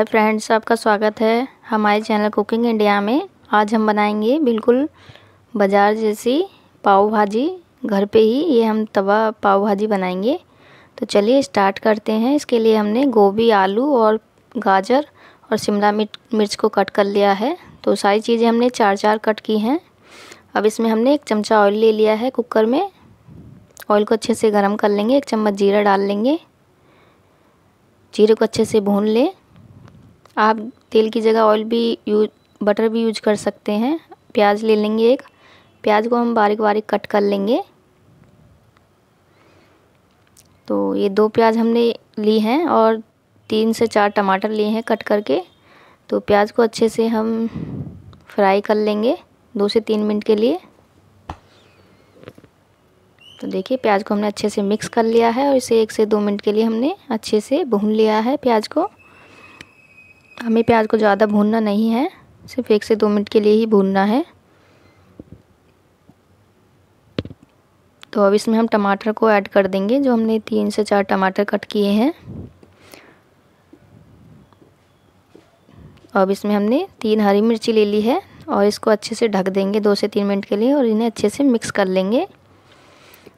hi friends आपका स्वागत है हमारे चैनल कुकिंग इंडिया में आज हम बनाएंगे बिल्कुल बाज़ार जैसी पाव भाजी घर पे ही ये हम तवा पाव भाजी बनाएंगे तो चलिए स्टार्ट करते हैं इसके लिए हमने गोभी आलू और गाजर और शिमला मिर्च को कट कर लिया है तो सारी चीज़ें हमने चार चार कट की हैं अब इसमें हमने एक चमचा ऑयल ले लिया है कुकर में ऑयल को अच्छे से गर्म कर लेंगे एक चम्मच जीरा डाल लेंगे जीरे को अच्छे से भून लें आप तेल की जगह ऑयल भी यूज बटर भी यूज कर सकते हैं प्याज ले लेंगे एक प्याज को हम बारीक बारीक कट कर लेंगे तो ये दो प्याज हमने ली हैं और तीन से चार टमाटर लिए हैं कट करके तो प्याज को अच्छे से हम फ्राई कर लेंगे दो से तीन मिनट के लिए तो देखिए प्याज को हमने अच्छे से मिक्स कर लिया है और इसे एक से दो मिनट के लिए हमने अच्छे से भून लिया है प्याज को हमें प्याज को ज़्यादा भूनना नहीं है सिर्फ एक से दो मिनट के लिए ही भूनना है तो अब इसमें हम टमाटर को ऐड कर देंगे जो हमने तीन से चार टमाटर कट किए हैं अब इसमें हमने तीन हरी मिर्ची ले ली है और इसको अच्छे से ढक देंगे दो से तीन मिनट के लिए और इन्हें अच्छे से मिक्स कर लेंगे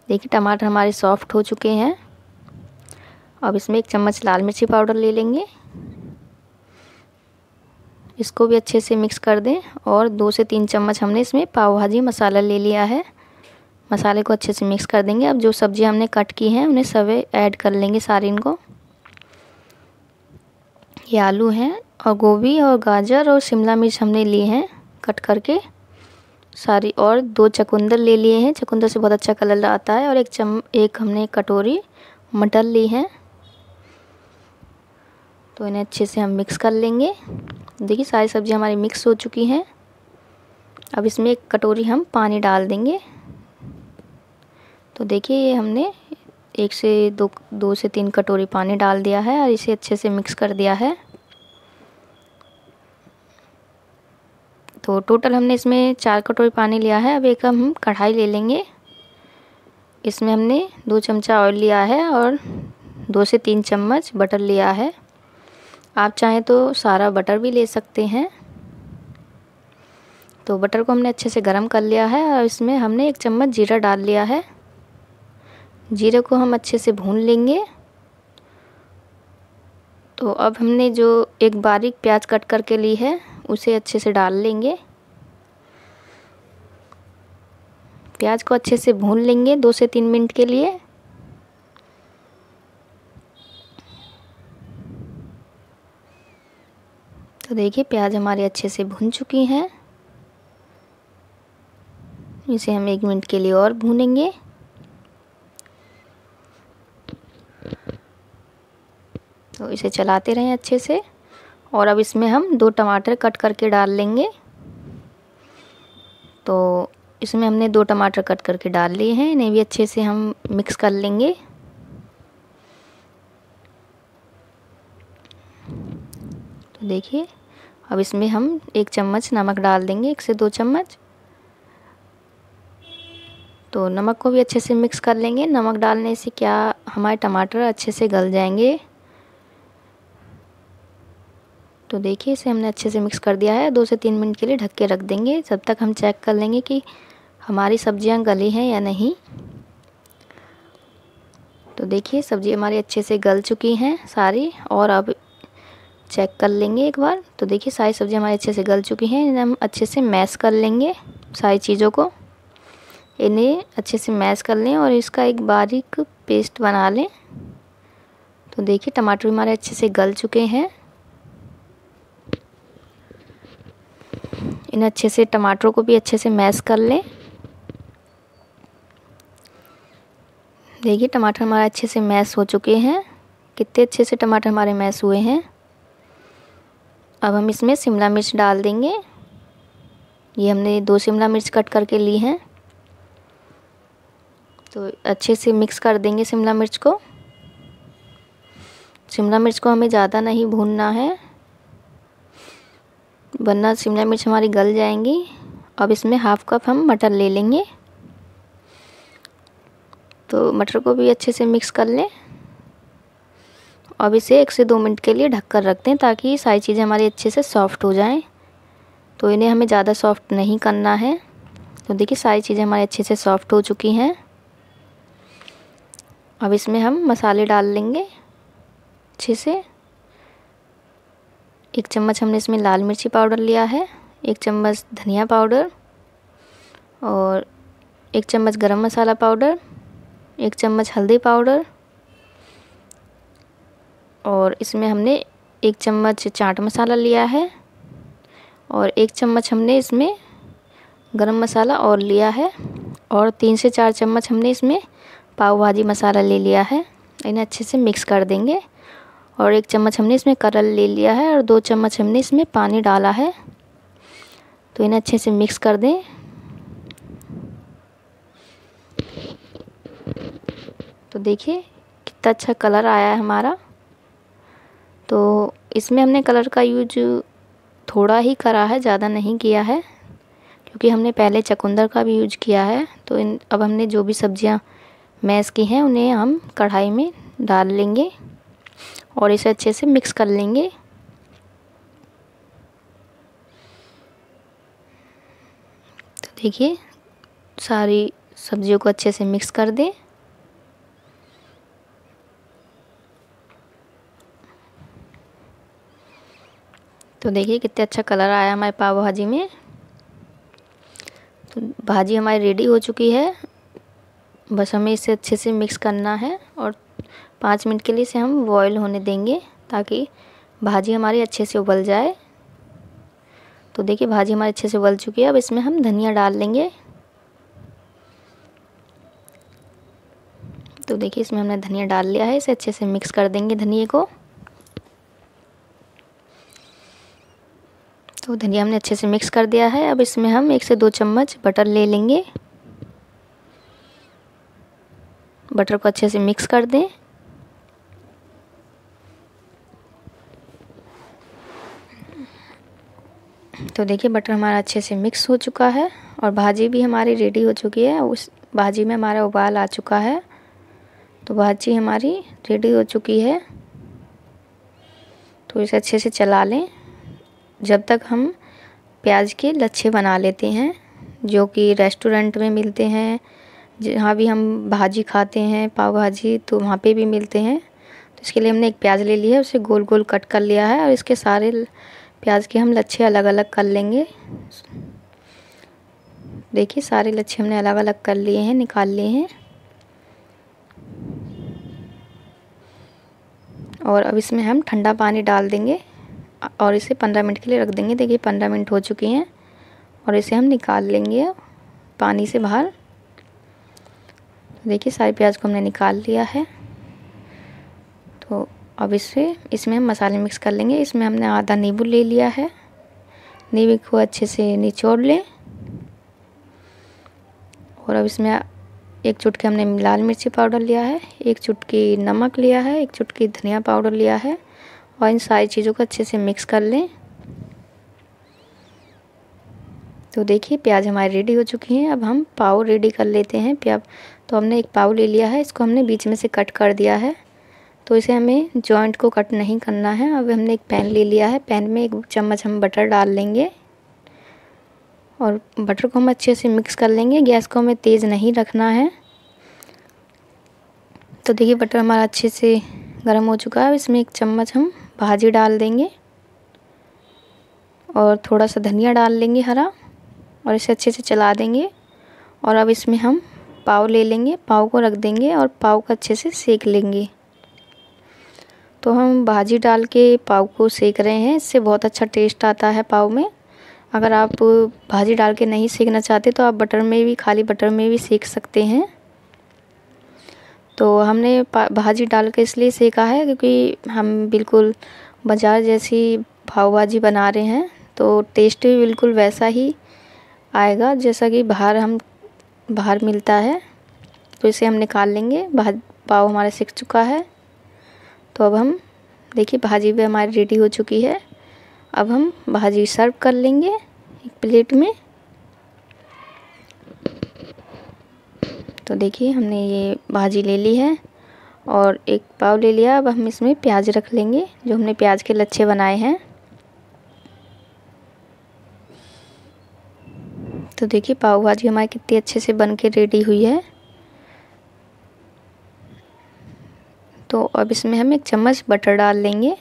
देखिए टमाटर हमारे सॉफ्ट हो चुके हैं अब इसमें एक चम्मच लाल मिर्ची पाउडर ले लेंगे इसको भी अच्छे से मिक्स कर दें और दो से तीन चम्मच हमने इसमें पाव भाजी मसाला ले लिया है मसाले को अच्छे से मिक्स कर देंगे अब जो सब्ज़ी हमने कट की है उन्हें सवे ऐड कर लेंगे सारे इनको ये आलू हैं और गोभी और गाजर और शिमला मिर्च हमने लिए हैं कट करके सारी और दो चकुंदर ले लिए हैं चकुंदर से बहुत अच्छा कलर आता है और एक चम एक हमने कटोरी मटर ली है तो इन्हें अच्छे से हम मिक्स कर लेंगे देखिए सारी सब्ज़ी हमारी मिक्स हो चुकी हैं अब इसमें एक कटोरी हम पानी डाल देंगे तो देखिए ये हमने एक से दो दो से तीन कटोरी पानी डाल दिया है और इसे अच्छे से मिक्स कर दिया है तो टोटल हमने इसमें चार कटोरी पानी लिया है अब एक हम कढ़ाई ले लेंगे इसमें हमने दो चमचा ऑयल लिया है और दो से तीन चम्मच बटर लिया है आप चाहें तो सारा बटर भी ले सकते हैं तो बटर को हमने अच्छे से गर्म कर लिया है और इसमें हमने एक चम्मच जीरा डाल लिया है जीरे को हम अच्छे से भून लेंगे तो अब हमने जो एक बारीक प्याज कट करके ली है उसे अच्छे से डाल लेंगे प्याज को अच्छे से भून लेंगे दो से तीन मिनट के लिए तो देखिए प्याज हमारे अच्छे से भुन चुकी हैं इसे हम एक मिनट के लिए और भूनेंगे तो इसे चलाते रहें अच्छे से और अब इसमें हम दो टमाटर कट करके डाल लेंगे तो इसमें हमने दो टमाटर कट करके डाल लिए हैं इन्हें भी अच्छे से हम मिक्स कर लेंगे तो देखिए अब इसमें हम एक चम्मच नमक डाल देंगे एक से दो चम्मच तो नमक को भी अच्छे से मिक्स कर लेंगे नमक डालने से क्या हमारे टमाटर अच्छे से गल जाएंगे तो देखिए इसे हमने अच्छे से मिक्स कर दिया है दो से तीन मिनट के लिए ढक के रख देंगे जब तक हम चेक कर लेंगे कि हमारी सब्जियां गली हैं या नहीं तो देखिए सब्जी हमारी अच्छे से गल चुकी हैं सारी और अब चेक कर लेंगे एक बार तो देखिए सारी सब्ज़ी हमारी अच्छे से गल चुकी हैं इन्हें हम अच्छे से मैश कर लेंगे सारी चीज़ों को इन्हें अच्छे से मैश कर लें और इसका एक बारीक पेस्ट बना लें तो देखिए टमाटर भी हमारे अच्छे से गल चुके हैं इन अच्छे से टमाटरों को भी अच्छे से मैश कर लें देखिए टमाटर हमारे अच्छे से मैश हो चुके हैं कितने अच्छे से टमाटर हमारे मैश हुए हैं अब हम इसमें शिमला मिर्च डाल देंगे ये हमने दो शिमला मिर्च कट करके ली हैं तो अच्छे से मिक्स कर देंगे शिमला मिर्च को शिमला मिर्च को हमें ज़्यादा नहीं भूनना है वरना शिमला मिर्च हमारी गल जाएंगी अब इसमें हाफ़ कप हम मटर ले लेंगे तो मटर को भी अच्छे से मिक्स कर लें अब इसे एक से दो मिनट के लिए ढक कर रख दें ताकि सारी चीज़ें हमारी अच्छे से सॉफ़्ट हो जाएं तो इन्हें हमें ज़्यादा सॉफ़्ट नहीं करना है तो देखिए सारी चीज़ें हमारी अच्छे से सॉफ़्ट हो चुकी हैं अब इसमें हम मसाले डाल लेंगे अच्छे से एक चम्मच हमने इसमें लाल मिर्ची पाउडर लिया है एक चम्मच धनिया पाउडर और एक चम्मच गरम मसाला पाउडर एक चम्मच हल्दी पाउडर और इसमें हमने एक चम्मच चाट मसाला लिया है और एक चम्मच हमने इसमें गरम मसाला और लिया है और तीन से चार चम्मच हमने इसमें पाव भाजी मसाला ले लिया है इन्हें अच्छे से मिक्स कर देंगे और एक चम्मच हमने इसमें करल ले लिया है और दो चम्मच हमने इसमें पानी डाला है तो इन्हें अच्छे से मिक्स कर दें तो देखिए कितना अच्छा कलर आया है हमारा तो इसमें हमने कलर का यूज थोड़ा ही करा है ज़्यादा नहीं किया है क्योंकि हमने पहले चकुंदर का भी यूज किया है तो इन अब हमने जो भी सब्जियां मैस की हैं उन्हें हम कढ़ाई में डाल लेंगे और इसे अच्छे से मिक्स कर लेंगे तो देखिए सारी सब्जियों को अच्छे से मिक्स कर दें तो देखिए कितने अच्छा कलर आया हमारे पाव भाजी में तो भाजी हमारी रेडी हो चुकी है बस हमें इसे अच्छे से मिक्स करना है और पाँच मिनट के लिए इसे हम बॉयल होने देंगे ताकि भाजी हमारी अच्छे से उबल जाए तो देखिए भाजी हमारी अच्छे से उबल चुकी है अब इसमें हम धनिया डाल लेंगे तो देखिए इसमें हमने धनिया डाल लिया है इसे अच्छे से मिक्स कर देंगे धनिए को तो धनिया हमने अच्छे से मिक्स कर दिया है अब इसमें हम एक से दो चम्मच बटर ले लेंगे बटर को अच्छे से मिक्स कर दें तो देखिए बटर हमारा अच्छे से मिक्स हो चुका है और भाजी भी हमारी रेडी हो चुकी है उस भाजी में हमारा उबाल आ चुका है तो भाजी हमारी रेडी हो चुकी है तो इसे अच्छे से चला लें जब तक हम प्याज के लच्छे बना लेते हैं जो कि रेस्टोरेंट में मिलते हैं जहाँ भी हम भाजी खाते हैं पाव भाजी तो वहाँ पे भी मिलते हैं तो इसके लिए हमने एक प्याज ले लिया है उसे गोल गोल कट कर लिया है और इसके सारे प्याज के हम लच्छे अलग अलग कर लेंगे देखिए सारे लच्छे हमने अलग अलग कर लिए हैं निकाल लिए हैं और अब इसमें हम ठंडा पानी डाल देंगे और इसे पंद्रह मिनट के लिए रख देंगे देखिए पंद्रह मिनट हो चुके हैं और इसे हम निकाल लेंगे पानी से बाहर देखिए सारे प्याज को हमने निकाल लिया है तो अब इसे इसमें हम मसाले मिक्स कर लेंगे इसमें हमने आधा नींबू ले लिया है नींबू को अच्छे से निचोड़ लें और अब इसमें एक चुटकी हमने लाल मिर्ची पाउडर लिया है एक चुटकी नमक लिया है एक चुटकी धनिया पाउडर लिया है और इन सारी चीज़ों को अच्छे से मिक्स कर लें तो देखिए प्याज हमारी रेडी हो चुकी हैं अब हम पाव रेडी कर लेते हैं प्याज तो हमने एक पाव ले लिया है इसको हमने बीच में से कट कर दिया है तो इसे हमें जॉइंट को कट नहीं करना है अब हमने एक पैन ले लिया है पैन में एक चम्मच हम बटर डाल लेंगे और बटर को हम अच्छे से मिक्स कर लेंगे गैस को हमें तेज़ नहीं रखना है तो देखिए बटर हमारा अच्छे से गर्म हो चुका है अब इसमें एक चम्मच हम भाजी डाल देंगे और थोड़ा सा धनिया डाल लेंगे हरा और इसे अच्छे से चला देंगे और अब इसमें हम पाव ले लेंगे पाव को रख देंगे और पाव को अच्छे से सेक लेंगे तो हम भाजी डाल के पाव को सेक रहे हैं इससे बहुत अच्छा टेस्ट आता है पाव में अगर आप भाजी डाल के नहीं सेकना चाहते तो आप बटर में भी खाली बटर में भी सेक सकते हैं तो हमने भाजी डाल के इसलिए सेका है क्योंकि हम बिल्कुल बाज़ार जैसी पाव भाजी बना रहे हैं तो टेस्ट भी बिल्कुल वैसा ही आएगा जैसा कि बाहर हम बाहर मिलता है तो इसे हम निकाल लेंगे पाव हमारा सिक चुका है तो अब हम देखिए भाजी भी हमारी रेडी हो चुकी है अब हम भाजी सर्व कर लेंगे एक प्लेट में तो देखिए हमने ये भाजी ले ली है और एक पाव ले लिया अब हम इसमें प्याज रख लेंगे जो हमने प्याज के लच्छे बनाए हैं तो देखिए पाव भाजी हमारी कितनी अच्छे से बन के रेडी हुई है तो अब इसमें हम एक चम्मच बटर डाल लेंगे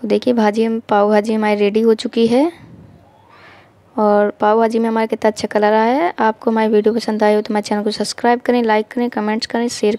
तो देखिए भाजी पाव भाजी हमारी रेडी हो चुकी है और पाव भाजी में हमारा कितना अच्छा कलर आया है आपको हमारी वीडियो पसंद आई हो तो हमारे चैनल को सब्सक्राइब करें लाइक करें कमेंट्स करें शेयर